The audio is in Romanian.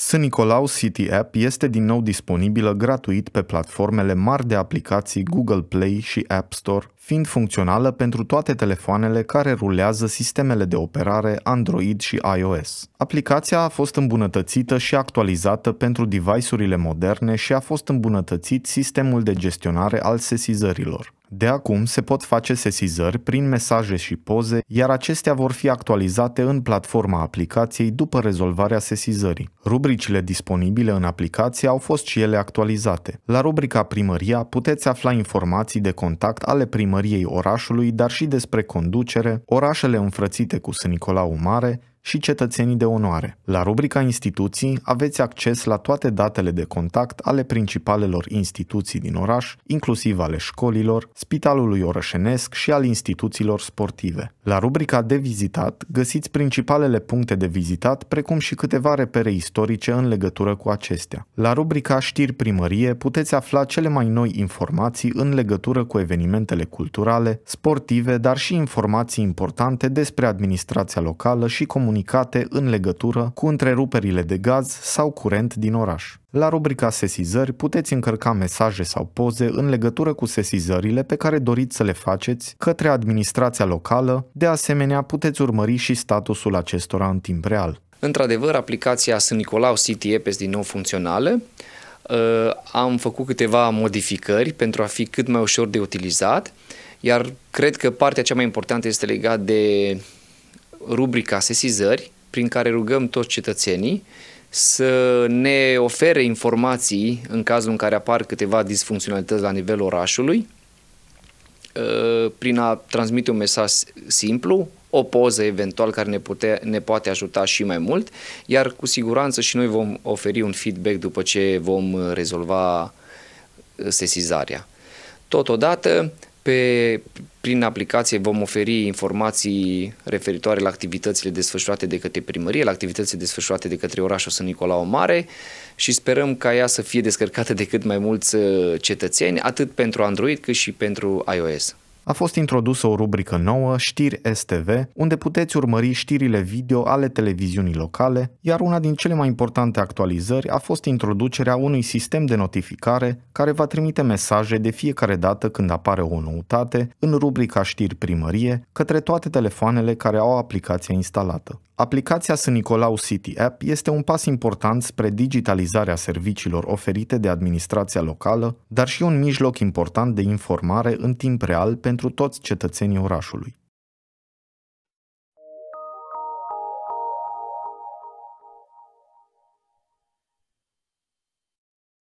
St. Nicolau City App este din nou disponibilă gratuit pe platformele mari de aplicații Google Play și App Store, fiind funcțională pentru toate telefoanele care rulează sistemele de operare Android și iOS. Aplicația a fost îmbunătățită și actualizată pentru device-urile moderne și a fost îmbunătățit sistemul de gestionare al sesizărilor. De acum se pot face sesizări prin mesaje și poze, iar acestea vor fi actualizate în platforma aplicației după rezolvarea sesizării. Rubricile disponibile în aplicație au fost și ele actualizate. La rubrica Primăria puteți afla informații de contact ale primăriei primăriei orașului, dar și despre conducere, orașele înfrățite cu S. Nicolau Mare, și cetățenii de onoare. La rubrica instituții aveți acces la toate datele de contact ale principalelor instituții din oraș, inclusiv ale școlilor, spitalului orășenesc și al instituțiilor sportive. La rubrica de vizitat găsiți principalele puncte de vizitat, precum și câteva repere istorice în legătură cu acestea. La rubrica știri primărie puteți afla cele mai noi informații în legătură cu evenimentele culturale, sportive, dar și informații importante despre administrația locală și comunitatea comunicate în legătură cu întreruperile de gaz sau curent din oraș. La rubrica Sesizări puteți încărca mesaje sau poze în legătură cu sesizările pe care doriți să le faceți către administrația locală, de asemenea puteți urmări și statusul acestora în timp real. Într-adevăr, aplicația San Nicolau City App este din nou funcțională. Ă, am făcut câteva modificări pentru a fi cât mai ușor de utilizat, iar cred că partea cea mai importantă este legată de rubrica Sesizări, prin care rugăm toți cetățenii să ne ofere informații în cazul în care apar câteva disfuncționalități la nivelul orașului, uh, prin a transmite un mesaj simplu, o poză eventual care ne, pute, ne poate ajuta și mai mult, iar cu siguranță și noi vom oferi un feedback după ce vom rezolva uh, sesizarea. Totodată, pe, prin aplicație vom oferi informații referitoare la activitățile desfășurate de către primărie, la activitățile desfășurate de către orașul Sân Nicolau Mare și sperăm ca ea să fie descărcată de cât mai mulți uh, cetățeni, atât pentru Android cât și pentru iOS. A fost introdusă o rubrică nouă, Știri STV, unde puteți urmări știrile video ale televiziunii locale, iar una din cele mai importante actualizări a fost introducerea unui sistem de notificare care va trimite mesaje de fiecare dată când apare o noutate în rubrica Știri Primărie către toate telefoanele care au aplicația instalată. Aplicația s Nicolau City App este un pas important spre digitalizarea serviciilor oferite de administrația locală, dar și un mijloc important de informare în timp real pentru toți cetățenii orașului.